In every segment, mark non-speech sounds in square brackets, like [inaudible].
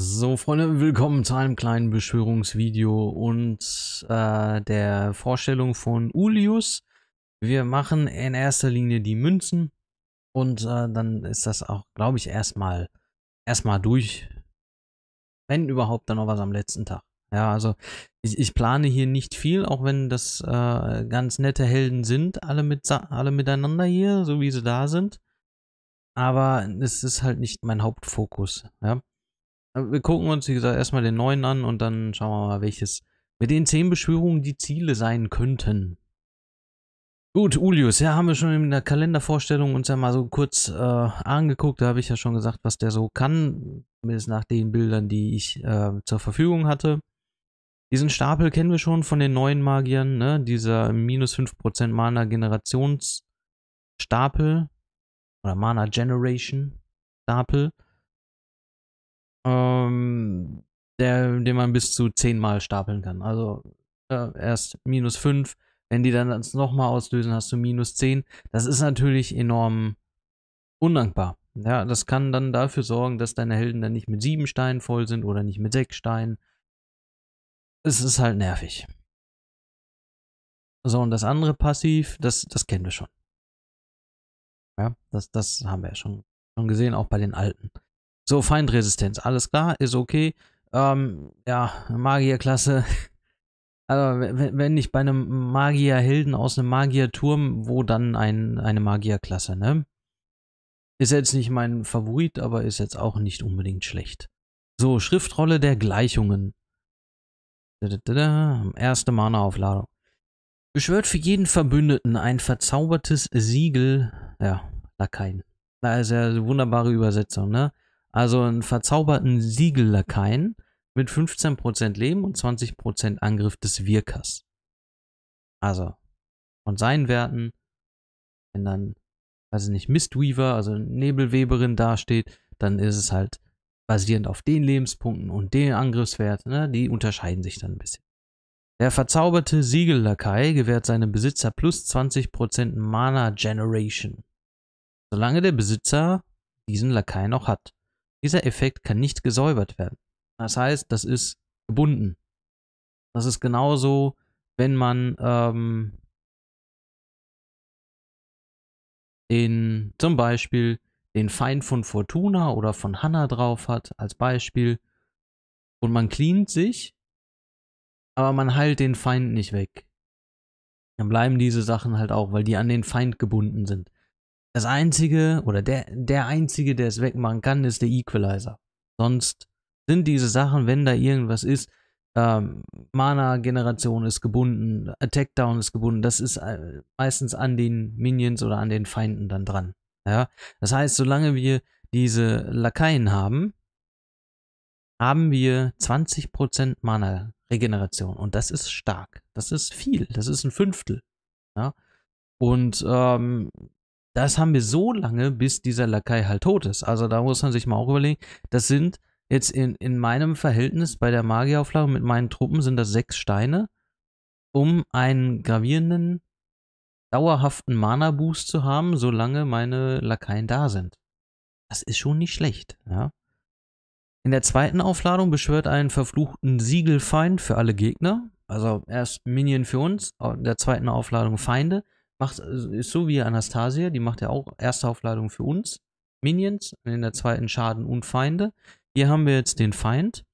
So Freunde, willkommen zu einem kleinen Beschwörungsvideo und äh, der Vorstellung von Ulius. Wir machen in erster Linie die Münzen und äh, dann ist das auch, glaube ich, erstmal erstmal durch. Wenn überhaupt, dann noch was am letzten Tag. Ja, also ich, ich, plane hier nicht viel, auch wenn das äh, ganz nette Helden sind, alle, mit, alle miteinander hier, so wie sie da sind. Aber es ist halt nicht mein Hauptfokus. Ja? Wir gucken uns, wie gesagt, erstmal den neuen an und dann schauen wir mal, welches mit den zehn Beschwörungen die Ziele sein könnten. Gut, Ulius, ja, haben wir schon in der Kalendervorstellung uns ja mal so kurz äh, angeguckt. Da habe ich ja schon gesagt, was der so kann, zumindest nach den Bildern, die ich äh, zur Verfügung hatte. Diesen Stapel kennen wir schon von den neuen Magiern, ne? Dieser minus 5% Mana Generationsstapel oder Mana Generation Stapel. Ähm, der, den man bis zu 10 Mal stapeln kann. Also äh, erst minus 5, wenn die dann das nochmal auslösen, hast du minus 10. Das ist natürlich enorm undankbar. Ja, das kann dann dafür sorgen, dass deine Helden dann nicht mit 7 Steinen voll sind oder nicht mit 6 Steinen es ist halt nervig. So, und das andere Passiv, das, das kennen wir schon. Ja, das, das haben wir ja schon, schon gesehen, auch bei den alten. So, Feindresistenz, alles klar, ist okay. Ähm, ja, Magierklasse. [laughs] Also, wenn nicht bei einem Magierhelden aus einem Magierturm, wo dann ein, eine Magierklasse, ne? Ist jetzt nicht mein Favorit, aber ist jetzt auch nicht unbedingt schlecht. So, Schriftrolle der Gleichungen. Erste Mana-Aufladung. Beschwört für jeden Verbündeten ein verzaubertes Siegel. Ja, Lakaien. Da ist ja eine wunderbare Übersetzung, ne? Also einen verzauberten Siegel-Lakaien mit 15% Leben und 20% Angriff des Wirkers. Also von seinen Werten, wenn dann, weiß ich nicht, Mistweaver, also Nebelweberin dasteht, dann ist es halt basierend auf den Lebenspunkten und den Angriffswerten, ne, die unterscheiden sich dann ein bisschen. Der verzauberte Siegellakai gewährt seinem Besitzer plus 20% Mana Generation, solange der Besitzer diesen Lakai noch hat. Dieser Effekt kann nicht gesäubert werden. Das heißt, das ist gebunden. Das ist genauso, wenn man ähm, in zum Beispiel den Feind von Fortuna oder von Hanna drauf hat, als Beispiel. Und man cleant sich, aber man heilt den Feind nicht weg. Dann bleiben diese Sachen halt auch, weil die an den Feind gebunden sind. Das einzige oder der, der einzige, der es wegmachen kann, ist der Equalizer. Sonst sind diese Sachen, wenn da irgendwas ist, ähm, Mana-Generation ist gebunden, Attack-Down ist gebunden, das ist äh, meistens an den Minions oder an den Feinden dann dran. Ja? Das heißt, solange wir diese Lakaien haben, haben wir 20% Mana-Regeneration. Und das ist stark. Das ist viel. Das ist ein Fünftel. Ja? Und ähm, das haben wir so lange, bis dieser Lakai halt tot ist. Also da muss man sich mal auch überlegen, das sind jetzt in, in meinem Verhältnis bei der Magierauflage mit meinen Truppen sind das sechs Steine, um einen gravierenden dauerhaften Mana-Boost zu haben, solange meine Lakaien da sind. Das ist schon nicht schlecht, ja. In der zweiten Aufladung beschwört einen verfluchten Siegelfeind für alle Gegner. Also erst Minion für uns, in der zweiten Aufladung Feinde. Macht, äh, ist so wie Anastasia, die macht ja auch erste Aufladung für uns, Minions, in der zweiten Schaden und Feinde. Hier haben wir jetzt den Feind.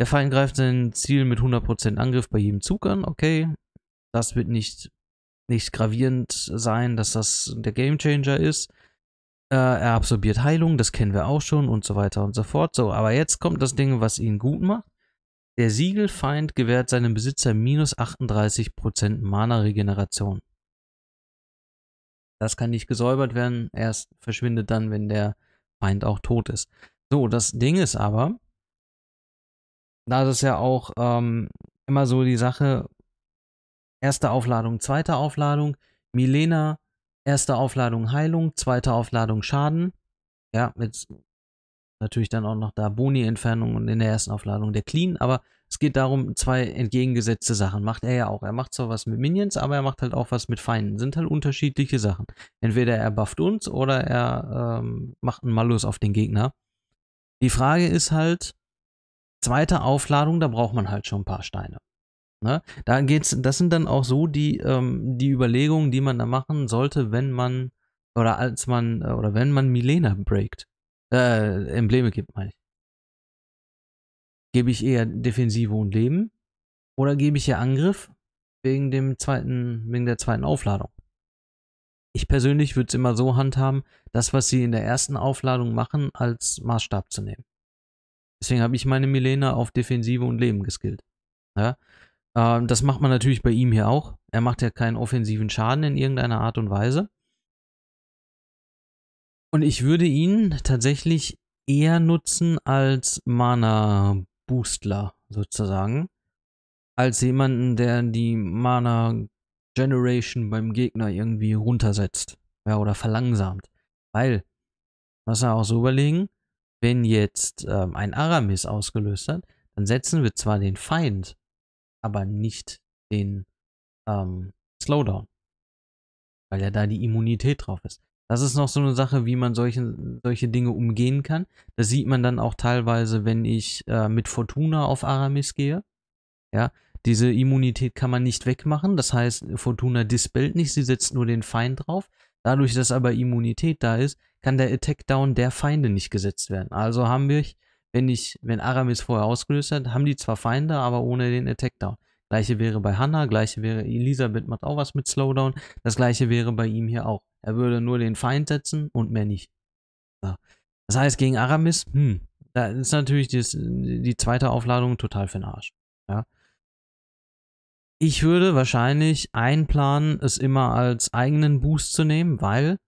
Der Feind greift sein Ziel mit 100% Angriff bei jedem Zug an. Okay, das wird nicht nicht gravierend sein, dass das der Gamechanger ist. Äh, er absorbiert Heilung, das kennen wir auch schon und so weiter und so fort. So, aber jetzt kommt das Ding, was ihn gut macht. Der Siegelfeind gewährt seinem Besitzer minus 38% Mana-Regeneration. Das kann nicht gesäubert werden, erst verschwindet dann, wenn der Feind auch tot ist. So, das Ding ist aber, da das ja auch ähm, immer so die Sache, erste Aufladung, zweite Aufladung. Milena, erste Aufladung Heilung, zweite Aufladung Schaden. Ja, mit natürlich dann auch noch da Boni-Entfernung und in der ersten Aufladung der Clean, aber es geht darum, zwei entgegengesetzte Sachen. Macht er ja auch. Er macht zwar was mit Minions, aber er macht halt auch was mit Feinden. Sind halt unterschiedliche Sachen. Entweder er bufft uns oder er ähm, macht einen Malus auf den Gegner. Die Frage ist halt, zweite Aufladung, da braucht man halt schon ein paar Steine. Ne? Da geht's, das sind dann auch so die, ähm, die Überlegungen, die man da machen sollte, wenn man oder als man äh, oder wenn man Milena breakt. Äh, Embleme gibt, meine ich. Gebe ich eher Defensive und Leben oder gebe ich ihr Angriff wegen dem zweiten, wegen der zweiten Aufladung? Ich persönlich würde es immer so handhaben, das, was sie in der ersten Aufladung machen, als Maßstab zu nehmen. Deswegen habe ich meine Milena auf Defensive und Leben geskillt. Ja? Ne? Ähm, das macht man natürlich bei ihm hier auch. Er macht ja keinen offensiven Schaden in irgendeiner Art und Weise. Und ich würde ihn tatsächlich eher nutzen als Mana-Boostler sozusagen. Als jemanden, der die Mana-Generation beim Gegner irgendwie runtersetzt. Ja, oder verlangsamt. Weil, was wir auch so überlegen, wenn jetzt ähm, ein Aramis ausgelöst hat, dann setzen wir zwar den Feind aber nicht den ähm, Slowdown, weil ja da die Immunität drauf ist. Das ist noch so eine Sache, wie man solche, solche Dinge umgehen kann. Das sieht man dann auch teilweise, wenn ich äh, mit Fortuna auf Aramis gehe. Ja, diese Immunität kann man nicht wegmachen. Das heißt, Fortuna dispellt nicht, sie setzt nur den Feind drauf. Dadurch, dass aber Immunität da ist, kann der Attack Down der Feinde nicht gesetzt werden. Also haben wir wenn ich, wenn Aramis vorher ausgelöst hat, haben die zwar Feinde, aber ohne den Attack Down. Gleiche wäre bei Hannah, gleiche wäre Elisabeth macht auch was mit Slowdown, das gleiche wäre bei ihm hier auch. Er würde nur den Feind setzen und mehr nicht. Ja. Das heißt, gegen Aramis, hm, da ist natürlich das, die zweite Aufladung total für den Arsch. Ja. Ich würde wahrscheinlich einplanen, es immer als eigenen Boost zu nehmen, weil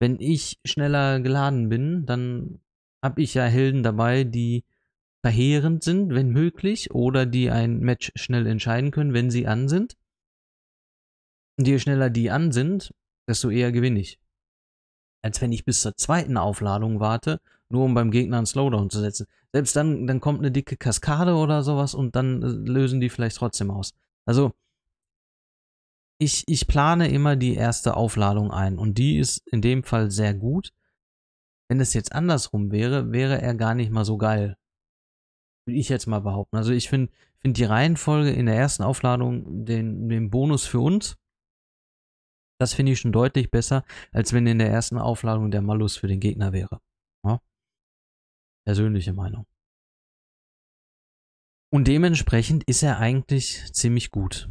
wenn ich schneller geladen bin, dann habe ich ja Helden dabei, die verheerend sind, wenn möglich, oder die ein Match schnell entscheiden können, wenn sie an sind. Und je schneller die an sind, desto eher gewinne ich. Als wenn ich bis zur zweiten Aufladung warte, nur um beim Gegner einen Slowdown zu setzen. Selbst dann, dann kommt eine dicke Kaskade oder sowas und dann äh, lösen die vielleicht trotzdem aus. Also, ich, ich plane immer die erste Aufladung ein und die ist in dem Fall sehr gut wenn es jetzt andersrum wäre, wäre er gar nicht mal so geil. Würde ich jetzt mal behaupten. Also ich finde find die Reihenfolge in der ersten Aufladung, den, den Bonus für uns, das finde ich schon deutlich besser, als wenn in der ersten Aufladung der Malus für den Gegner wäre. Ja? Persönliche Meinung. Und dementsprechend ist er eigentlich ziemlich gut.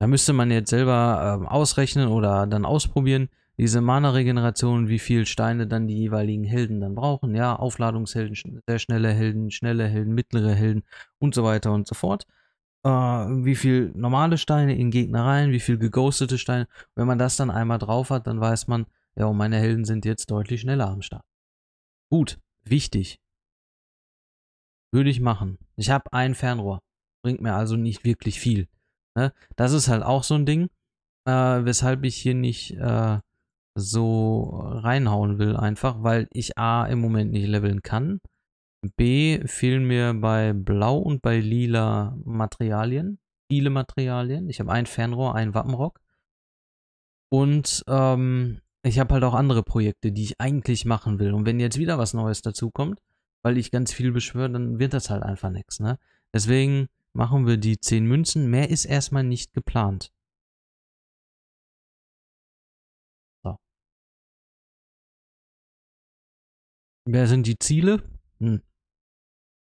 Da müsste man jetzt selber ähm, ausrechnen oder dann ausprobieren, diese Mana-Regeneration, wie viel Steine dann die jeweiligen Helden dann brauchen. Ja, Aufladungshelden, sehr schnelle Helden, schnelle Helden, mittlere Helden und so weiter und so fort. Äh, wie viel normale Steine in Gegnereien, wie viel geghostete Steine. wenn man das dann einmal drauf hat, dann weiß man, ja, und meine Helden sind jetzt deutlich schneller am Start. Gut, wichtig. Würde ich machen. Ich habe ein Fernrohr. Bringt mir also nicht wirklich viel. Ne? Das ist halt auch so ein Ding, äh, weshalb ich hier nicht äh, so reinhauen will, einfach, weil ich A im Moment nicht leveln kann. B fehlen mir bei Blau und bei Lila Materialien, viele Materialien. Ich habe ein Fernrohr, einen Wappenrock. Und ähm, ich habe halt auch andere Projekte, die ich eigentlich machen will. Und wenn jetzt wieder was Neues dazukommt, weil ich ganz viel beschwöre, dann wird das halt einfach nichts. Ne? Deswegen machen wir die 10 Münzen. Mehr ist erstmal nicht geplant. Wer sind die Ziele? Hm.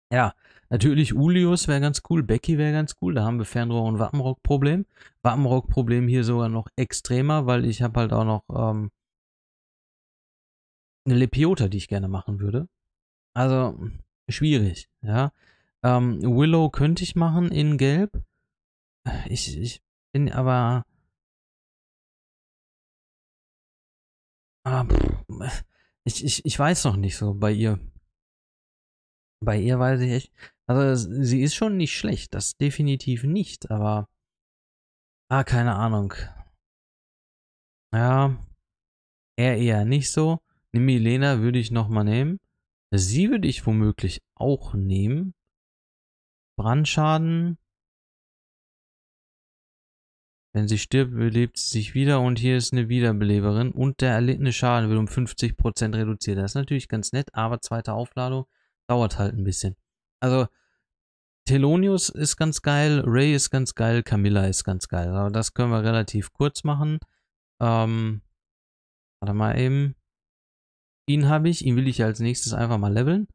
Ja, natürlich Ulius wäre ganz cool, Becky wäre ganz cool. Da haben wir Fernrohr und Wappenrock-Problem. Wappenrock-Problem hier sogar noch extremer, weil ich habe halt auch noch ähm, eine Lepiota, die ich gerne machen würde. Also schwierig, ja. Ähm, Willow könnte ich machen in Gelb. Ich, ich bin aber. Ah, pff ich, ich, ich weiß noch nicht so bei ihr. Bei ihr weiß ich echt. Also sie ist schon nicht schlecht, das definitiv nicht, aber. Ah, keine Ahnung. Ja, er eher nicht so. Eine Milena würde ich nochmal nehmen. Sie würde ich womöglich auch nehmen. Brandschaden. Wenn sie stirbt, belebt sie sich wieder und hier ist eine Wiederbeleberin und der erlittene Schaden wird um 50% reduziert. Das ist natürlich ganz nett, aber zweite Aufladung dauert halt ein bisschen. Also Telonius ist ganz geil, Ray ist ganz geil, Camilla ist ganz geil. Aber das können wir relativ kurz machen. Ähm, warte mal eben. Ihn habe ich, ihn will ich als nächstes einfach mal leveln.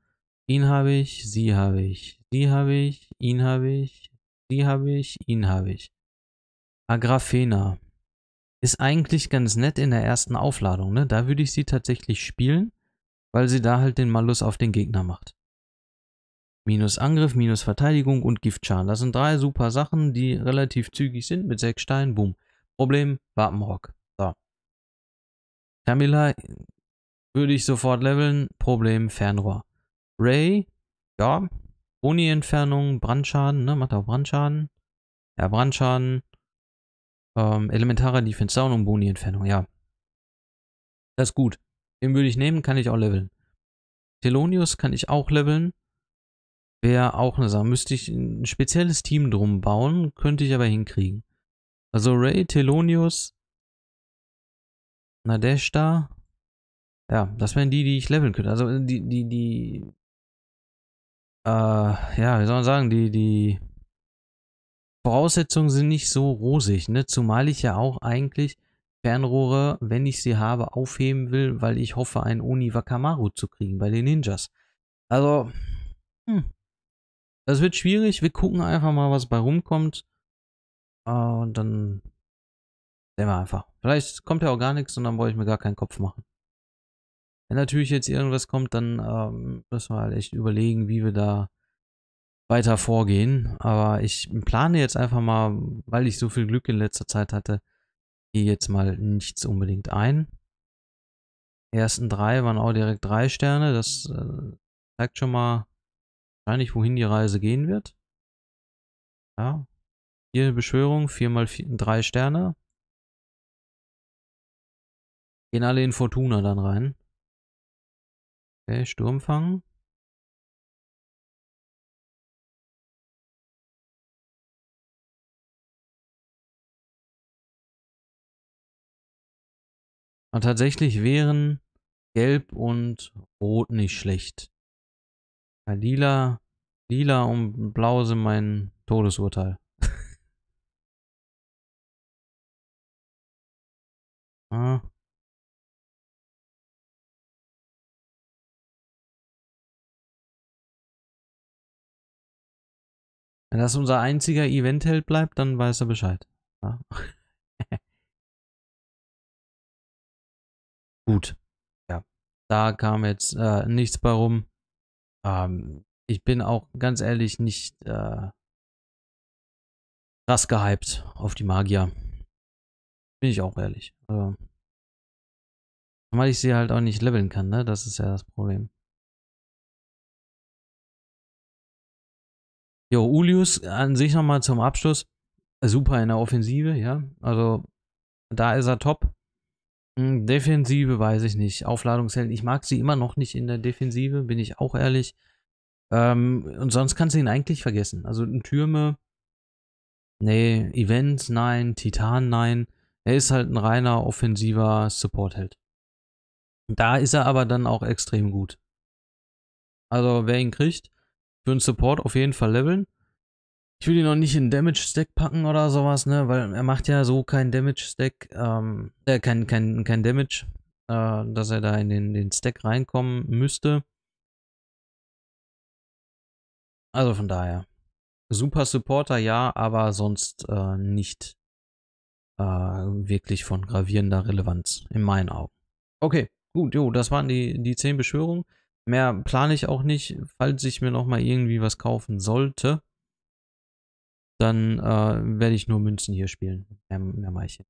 Ihn habe ich, sie habe ich, sie habe ich, ihn habe ich, sie habe ich, ihn habe ich. Agrafena. Ist eigentlich ganz nett in der ersten Aufladung, ne? Da würde ich sie tatsächlich spielen, weil sie da halt den Malus auf den Gegner macht. Minus Angriff, minus Verteidigung und Giftschaden. Das sind drei super Sachen, die relativ zügig sind mit sechs Steinen. Boom. Problem, Wappenrock. So. Camilla würde ich sofort leveln. Problem, Fernrohr. Ray, ja. Boni-Entfernung, Brandschaden, ne? Macht auch Brandschaden. Ja, Brandschaden. Ähm, elementarer Defense Down und Boni Entfernung, ja. Das ist gut. Den würde ich nehmen, kann ich auch leveln. Thelonius kann ich auch leveln. Wäre auch eine Sache. Müsste ich ein spezielles Team drum bauen, könnte ich aber hinkriegen. Also Ray, Thelonius, da. Ja, das wären die, die ich leveln könnte. Also äh, die, die, die, äh, ja, wie soll man sagen, die, die Voraussetzungen sind nicht so rosig, ne? Zumal ich ja auch eigentlich Fernrohre, wenn ich sie habe, aufheben will, weil ich hoffe, einen Oni Wakamaru zu kriegen bei den Ninjas. Also, hm. Das wird schwierig. Wir gucken einfach mal, was bei rumkommt. Uh, und dann sehen wir einfach. Vielleicht kommt ja auch gar nichts und dann brauche ich mir gar keinen Kopf machen. Wenn natürlich jetzt irgendwas kommt, dann ähm, müssen wir halt echt überlegen, wie wir da weiter vorgehen. Aber ich plane jetzt einfach mal, weil ich so viel Glück in letzter Zeit hatte, gehe jetzt mal nichts unbedingt ein. Die ersten drei waren auch direkt drei Sterne. Das äh, zeigt schon mal wahrscheinlich, wohin die Reise gehen wird. Ja. Vier Beschwörungen, viermal vier, drei Sterne. Gehen alle in Fortuna dann rein. Okay, Sturm fangen. Und tatsächlich wären Gelb und Rot nicht schlecht. Ja, lila, lila und Blau sind mein Todesurteil. [laughs] ah. Wenn das unser einziger Eventheld bleibt, dann weiß er Bescheid. Ja. [laughs] gut. Ja. Da kam jetzt äh, nichts bei rum. Ähm, ich bin auch ganz ehrlich nicht äh, krass gehypt auf die Magier. Bin ich auch ehrlich. Also, weil ich sie halt auch nicht leveln kann, ne? Das ist ja das Problem. Jo, Ulius an sich nochmal zum Abschluss. Super in der Offensive, ja. Also da ist er top. Defensive weiß ich nicht. Aufladungshelden, ich mag sie immer noch nicht in der Defensive, bin ich auch ehrlich. Ähm, und sonst kannst du ihn eigentlich vergessen. Also Türme, nee, Events, nein, Titan, nein. Er ist halt ein reiner offensiver Supportheld. Da ist er aber dann auch extrem gut. Also wer ihn kriegt, für einen Support auf jeden Fall leveln. Ich will ihn noch nicht in Damage Stack packen oder sowas, ne? Weil er macht ja so keinen Damage Stack, ähm, äh, kein, kein, kein Damage, äh, dass er da in den, den Stack reinkommen müsste. Also von daher. Super Supporter, ja, aber sonst äh, nicht äh, wirklich von gravierender Relevanz, in meinen Augen. Okay, gut, jo, das waren die, die 10 Beschwörungen. Mehr plane ich auch nicht, falls ich mir nochmal irgendwie was kaufen sollte dann äh, werde ich nur Münzen hier spielen. Mehr, mehr mache ich hier.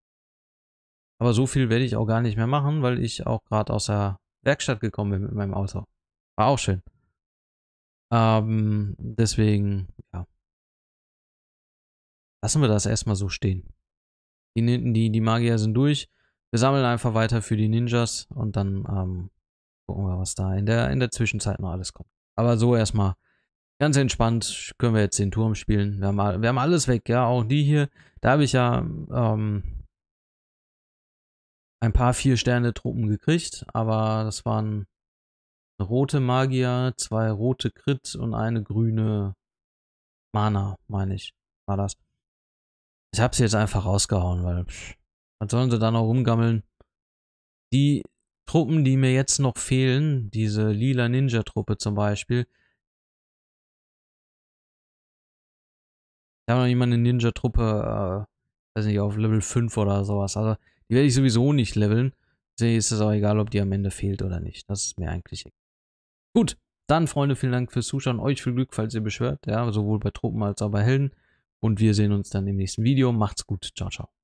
Aber so viel werde ich auch gar nicht mehr machen, weil ich auch gerade aus der Werkstatt gekommen bin mit meinem Auto. War auch schön. Ähm, deswegen, ja. Lassen wir das erstmal so stehen. Die, die, die Magier sind durch. Wir sammeln einfach weiter für die Ninjas und dann ähm, gucken wir, was da in der, in der Zwischenzeit noch alles kommt. Aber so erstmal Ganz entspannt können wir jetzt den Turm spielen. Wir haben, wir haben alles weg, ja. Auch die hier. Da habe ich ja ähm, ein paar Vier-Sterne-Truppen gekriegt. Aber das waren rote Magier, zwei rote Crit und eine grüne Mana, meine ich. War das. Ich habe sie jetzt einfach rausgehauen, weil pff, was sollen sie da noch rumgammeln? Die Truppen, die mir jetzt noch fehlen, diese lila Ninja-Truppe zum Beispiel, Da haben wir noch jemanden in Ninja-Truppe, äh, weiß nicht, auf Level 5 oder sowas. Also, die werde ich sowieso nicht leveln. Deswegen ist es auch egal, ob die am Ende fehlt oder nicht. Das ist mir eigentlich egal. Gut, dann, Freunde, vielen Dank fürs Zuschauen. Euch viel Glück, falls ihr beschwört. Ja, sowohl bei Truppen als auch bei Helden. Und wir sehen uns dann im nächsten Video. Macht's gut. Ciao, ciao.